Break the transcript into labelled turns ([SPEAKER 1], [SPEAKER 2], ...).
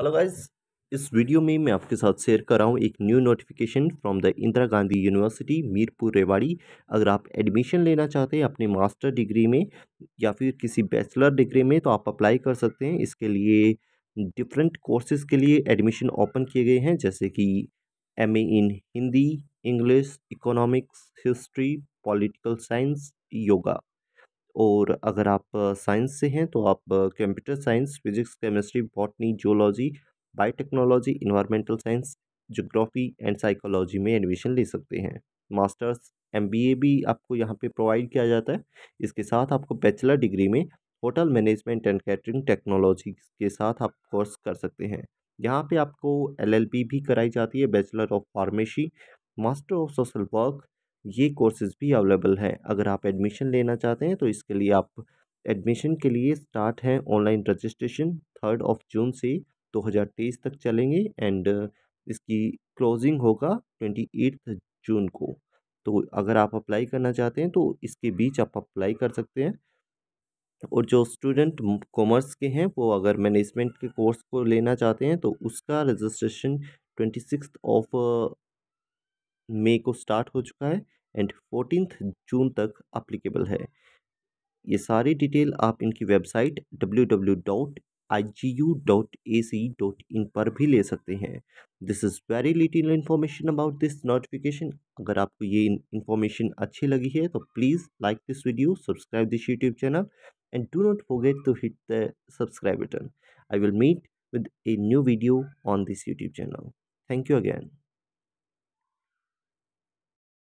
[SPEAKER 1] hello guys इस video में मैं आपके साथ शेयर कर रहा हूँ एक new notification from the Indira Gandhi university Mirpur Rewari अगर आप एडमिशन लेना चाहते हैं अपने मास्टर डिग्री में या फिर किसी बैचलर डिग्री में तो आप अप्लाई कर सकते हैं इसके लिए डिफरेंट कोर्सेज के लिए एडमिशन ओपन किए गए हैं जैसे कि M in Hindi English economics history political science yoga और अगर आप साइंस से हैं तो आप computer science physics chemistry botany geology biotechnology environmental science geography and psychology में एडमिशन ले सकते हैं मास्टर्स एम भी आपको यहाँ पे प्रोवाइड किया जाता है इसके साथ आपको बैचलर डिग्री में hotel management and catering technology के साथ आप कोर्स कर सकते हैं यहाँ पे आपको एलएलबी भी कराई जाती है bachelor of pharmacy master of social work ये कोर्सेज़ भी अवेलेबल हैं अगर आप एडमिशन लेना चाहते हैं तो इसके लिए आप एडमिशन के लिए स्टार्ट है online registration third of June से 2023 तक चलेंगे एंड इसकी क्लोजिंग होगा ट्वेंटी एट्थ जून को तो अगर आप अप्लाई करना चाहते हैं तो इसके बीच आप अप्लाई कर सकते हैं और जो स्टूडेंट कॉमर्स के हैं वो अगर मैनेजमेंट के कोर्स को लेना चाहते हैं तो उसका registration twenty six of May को स्टार्ट हो चुका है एंड फोर्टीन जून तक अप्लीकेबल है ये सारी डिटेल आप इनकी website W W dot I G U dot A C dot in पर भी ले सकते हैं this is very little information about this notification अगर आपको ये इन्फॉर्मेशन अच्छी लगी है तो please like this video subscribe this YouTube channel and do not forget to hit the subscribe button I will meet with a new video on this YouTube channel thank you again